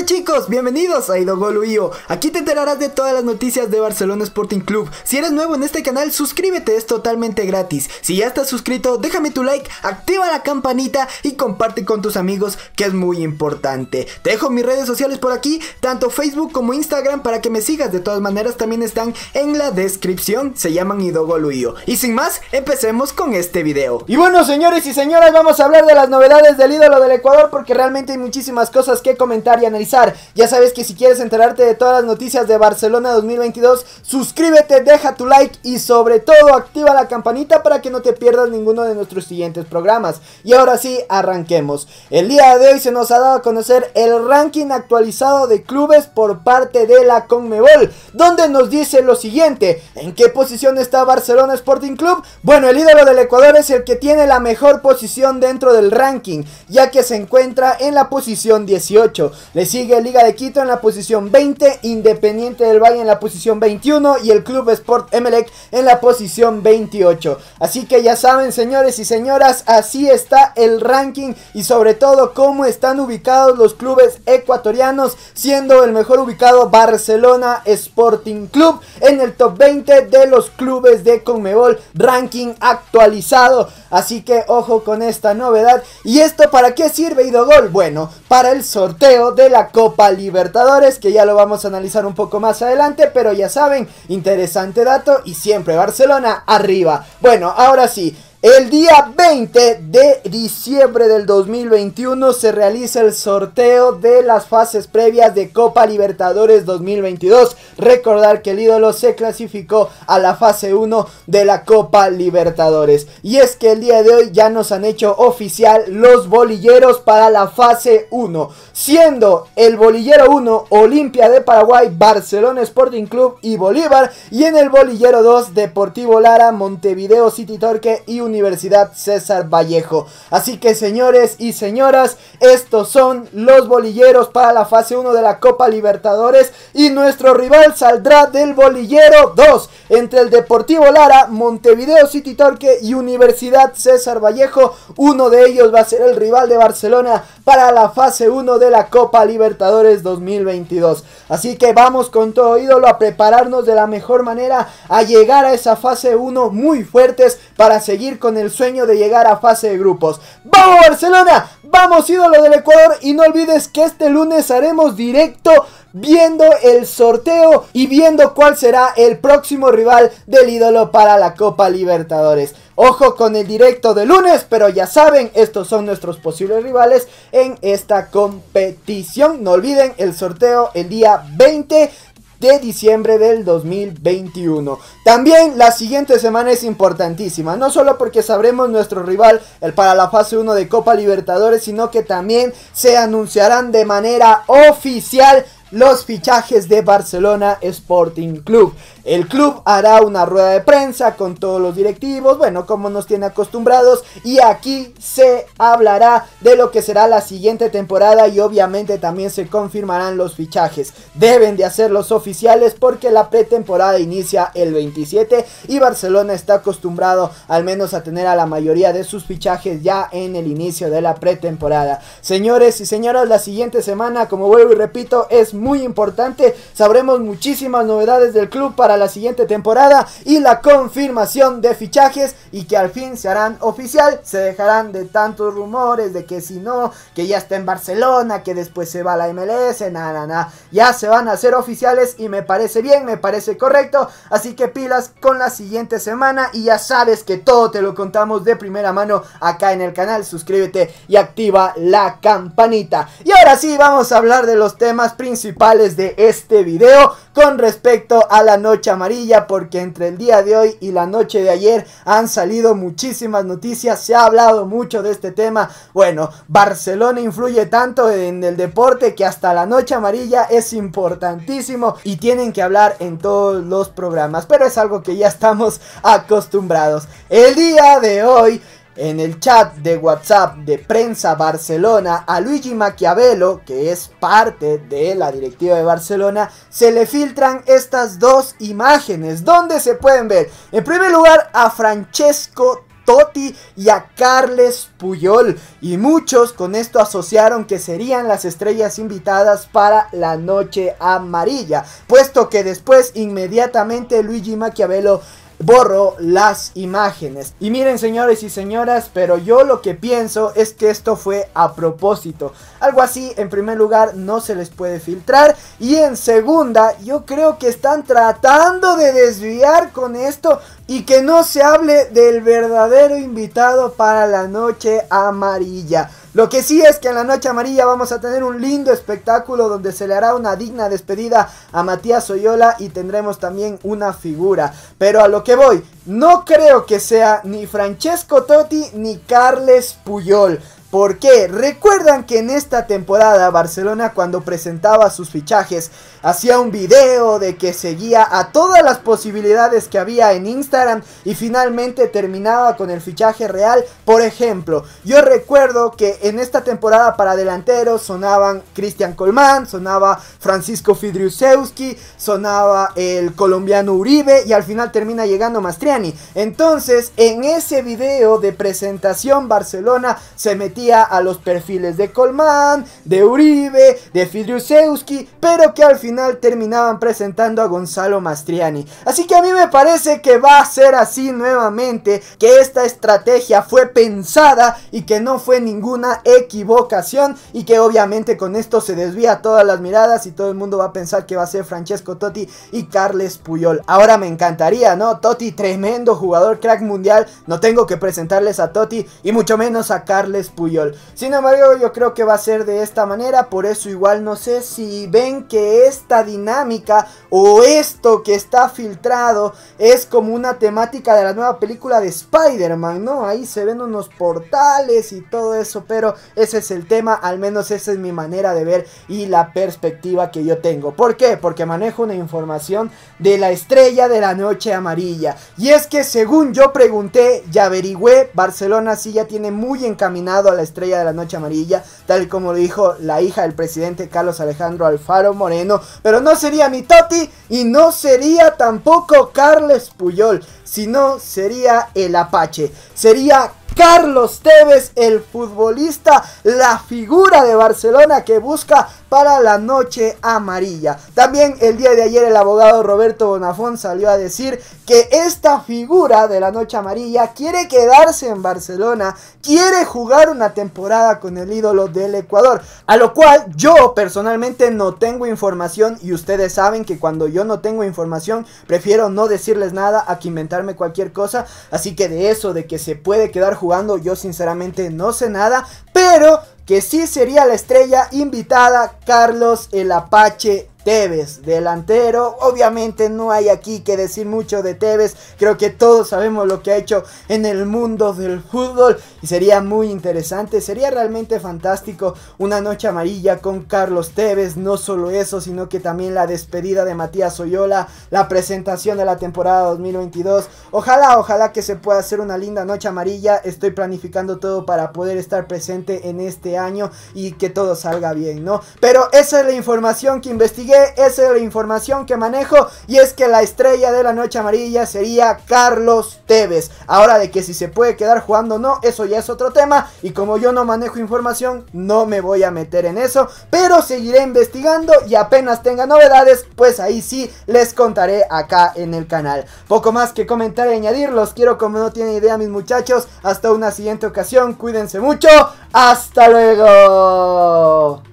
Hola chicos, bienvenidos a Idogoluio. Aquí te enterarás de todas las noticias de Barcelona Sporting Club. Si eres nuevo en este canal, suscríbete, es totalmente gratis. Si ya estás suscrito, déjame tu like, activa la campanita y comparte con tus amigos, que es muy importante. Te dejo mis redes sociales por aquí, tanto Facebook como Instagram para que me sigas. De todas maneras, también están en la descripción. Se llaman Idogoluio. Y sin más, empecemos con este video. Y bueno, señores y señoras, vamos a hablar de las novedades del ídolo del Ecuador porque realmente hay muchísimas cosas que comentar y analizar ya sabes que si quieres enterarte de todas las noticias de Barcelona 2022, suscríbete, deja tu like y sobre todo activa la campanita para que no te pierdas ninguno de nuestros siguientes programas. Y ahora sí, arranquemos. El día de hoy se nos ha dado a conocer el ranking actualizado de clubes por parte de la Conmebol, donde nos dice lo siguiente, ¿en qué posición está Barcelona Sporting Club? Bueno, el ídolo del Ecuador es el que tiene la mejor posición dentro del ranking, ya que se encuentra en la posición 18 sigue Liga de Quito en la posición 20, Independiente del Valle en la posición 21 y el Club Sport Emelec en la posición 28. Así que ya saben, señores y señoras, así está el ranking y sobre todo cómo están ubicados los clubes ecuatorianos, siendo el mejor ubicado Barcelona Sporting Club en el top 20 de los clubes de Conmebol, ranking actualizado. Así que ojo con esta novedad. ¿Y esto para qué sirve gol Bueno, para el sorteo de la Copa Libertadores, que ya lo vamos a analizar un poco más adelante, pero ya saben, interesante dato y siempre Barcelona arriba. Bueno, ahora sí. El día 20 de diciembre del 2021 se realiza el sorteo de las fases previas de Copa Libertadores 2022. Recordar que el ídolo se clasificó a la fase 1 de la Copa Libertadores. Y es que el día de hoy ya nos han hecho oficial los bolilleros para la fase 1, siendo el bolillero 1 Olimpia de Paraguay, Barcelona Sporting Club y Bolívar, y en el bolillero 2 Deportivo Lara, Montevideo City Torque y Universidad César Vallejo. Así que señores y señoras, estos son los bolilleros para la fase 1 de la Copa Libertadores y nuestro rival saldrá del bolillero 2 entre el Deportivo Lara, Montevideo City Torque y Universidad César Vallejo. Uno de ellos va a ser el rival de Barcelona para la fase 1 de la Copa Libertadores 2022. Así que vamos con todo ídolo a prepararnos de la mejor manera a llegar a esa fase 1 muy fuertes para seguir con el sueño de llegar a fase de grupos. ¡Vamos Barcelona! ¡Vamos ídolo del Ecuador! Y no olvides que este lunes haremos directo viendo el sorteo y viendo cuál será el próximo rival del ídolo para la Copa Libertadores. Ojo con el directo de lunes, pero ya saben, estos son nuestros posibles rivales en esta competición. No olviden el sorteo el día 20 de diciembre del 2021. También la siguiente semana es importantísima, no solo porque sabremos nuestro rival el para la fase 1 de Copa Libertadores, sino que también se anunciarán de manera oficial los fichajes de Barcelona Sporting Club. El club hará una rueda de prensa con todos los directivos, bueno, como nos tiene acostumbrados, y aquí se hablará de lo que será la siguiente temporada y obviamente también se confirmarán los fichajes. Deben de hacerlos oficiales porque la pretemporada inicia el 27 y Barcelona está acostumbrado al menos a tener a la mayoría de sus fichajes ya en el inicio de la pretemporada. Señores y señoras, la siguiente semana, como vuelvo y repito, es muy importante. Sabremos muchísimas novedades del club para la siguiente temporada y la confirmación de fichajes y que al fin se harán oficial, se dejarán de tantos rumores de que si no, que ya está en Barcelona, que después se va a la MLS, nada, nada, ya se van a hacer oficiales y me parece bien, me parece correcto, así que pilas con la siguiente semana y ya sabes que todo te lo contamos de primera mano acá en el canal, suscríbete y activa la campanita. Y ahora sí, vamos a hablar de los temas principales de este video con respecto a la noche amarilla porque entre el día de hoy y la noche de ayer han salido muchísimas noticias, se ha hablado mucho de este tema. Bueno, Barcelona influye tanto en el deporte que hasta la noche amarilla es importantísimo y tienen que hablar en todos los programas, pero es algo que ya estamos acostumbrados. El día de hoy en el chat de WhatsApp de Prensa Barcelona a Luigi Maquiavelo, que es parte de la directiva de Barcelona, se le filtran estas dos imágenes. ¿Dónde se pueden ver? En primer lugar, a Francesco Totti y a Carles Puyol. Y muchos con esto asociaron que serían las estrellas invitadas para la noche amarilla, puesto que después inmediatamente Luigi Maquiavelo borro las imágenes. Y miren señores y señoras, pero yo lo que pienso es que esto fue a propósito. Algo así, en primer lugar, no se les puede filtrar. Y en segunda, yo creo que están tratando de desviar con esto y que no se hable del verdadero invitado para la noche amarilla. Lo que sí es que en la noche amarilla vamos a tener un lindo espectáculo donde se le hará una digna despedida a Matías Oyola y tendremos también una figura. Pero a lo que voy, no creo que sea ni Francesco Totti ni Carles Puyol. ¿Por qué? Recuerdan que en esta temporada Barcelona cuando presentaba sus fichajes hacía un video de que seguía a todas las posibilidades que había en Instagram y finalmente terminaba con el fichaje real. Por ejemplo, yo recuerdo que en esta temporada para delanteros sonaban Cristian Colmán, sonaba Francisco Fidriusewski, sonaba el colombiano Uribe y al final termina llegando Mastriani. Entonces, en ese video de presentación Barcelona se metió a los perfiles de Colmán, de Uribe, de Fidriusewski, pero que al final terminaban presentando a Gonzalo Mastriani. Así que a mí me parece que va a ser así nuevamente, que esta estrategia fue pensada y que no fue ninguna equivocación y que obviamente con esto se desvía todas las miradas y todo el mundo va a pensar que va a ser Francesco Totti y Carles Puyol. Ahora me encantaría, ¿no? Totti, tremendo jugador, crack mundial, no tengo que presentarles a Totti y mucho menos a Carles Puyol. Sin embargo, yo creo que va a ser de esta manera, por eso igual no sé si ven que esta dinámica o esto que está filtrado es como una temática de la nueva película de Spider-Man, ¿no? Ahí se ven unos portales y todo eso, pero ese es el tema, al menos esa es mi manera de ver y la perspectiva que yo tengo. ¿Por qué? Porque manejo una información de la estrella de la noche amarilla. Y es que según yo pregunté, y averigüé, Barcelona sí ya tiene muy encaminado al la estrella de la noche amarilla, tal como lo dijo la hija del presidente Carlos Alejandro Alfaro Moreno, pero no sería mi Toti y no sería tampoco Carles Puyol, sino sería el Apache, sería Carlos Tevez, el futbolista, la figura de Barcelona que busca para la noche amarilla. También el día de ayer el abogado Roberto Bonafón salió a decir que esta figura de la noche amarilla quiere quedarse en Barcelona, quiere jugar una temporada con el ídolo del Ecuador, a lo cual yo personalmente no tengo información y ustedes saben que cuando yo no tengo información prefiero no decirles nada a que inventarme cualquier cosa, así que de eso de que se puede quedar jugando yo sinceramente no sé nada, pero que sí sería la estrella invitada Carlos el Apache Tevez, delantero. Obviamente no hay aquí que decir mucho de Tevez. Creo que todos sabemos lo que ha hecho en el mundo del fútbol. Y sería muy interesante, sería realmente fantástico una noche amarilla con Carlos Tevez. No solo eso, sino que también la despedida de Matías Oyola, la presentación de la temporada 2022. Ojalá, ojalá que se pueda hacer una linda noche amarilla. Estoy planificando todo para poder estar presente en este año y que todo salga bien, ¿no? Pero esa es la información que investigué esa es la información que manejo y es que la estrella de la noche amarilla sería Carlos Tevez. Ahora de que si se puede quedar jugando o no, eso ya es otro tema y como yo no manejo información, no me voy a meter en eso, pero seguiré investigando y apenas tenga novedades, pues ahí sí les contaré acá en el canal. Poco más que comentar y añadir, los quiero como no tienen idea mis muchachos, hasta una siguiente ocasión, cuídense mucho, hasta luego.